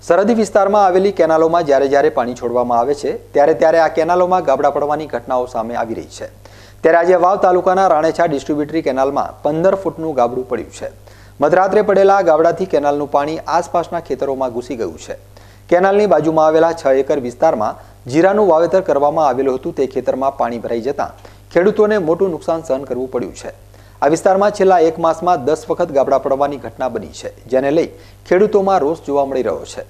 સરહદી વિસ્તારમાં આવેલી કેનાલોમાં જ્યારે જ્યારે પાણી છોડવામાં આવે છે ત્યારે ત્યારે આ કેનાલોમાં ગાબડા પડવાની ઘટનાઓ સામે આવી રહી છે ત્યારે આજે વાવ તાલુકાના રાણેછા ડિસ્ટ્રીબ્યુટરી કેનાલમાં પંદર ફૂટનું ગાબડું પડ્યું છે મધરાત્રે પડેલા ગાબડાથી કેનાલનું પાણી આસપાસના ખેતરોમાં ઘૂસી ગયું છે કેનાલની બાજુમાં આવેલા છ એકર વિસ્તારમાં જીરાનું વાવેતર કરવામાં આવેલું હતું તે ખેતરમાં પાણી ભરાઈ જતાં ખેડૂતોને મોટું નુકસાન સહન કરવું પડ્યું છે આ વિસ્તારમાં છેલ્લા એક માસમાં દસ વખત ગાબડા પડવાની ઘટના બની છે જેને લઈ ખેડૂતોમાં રોષ જોવા મળી રહ્યો છે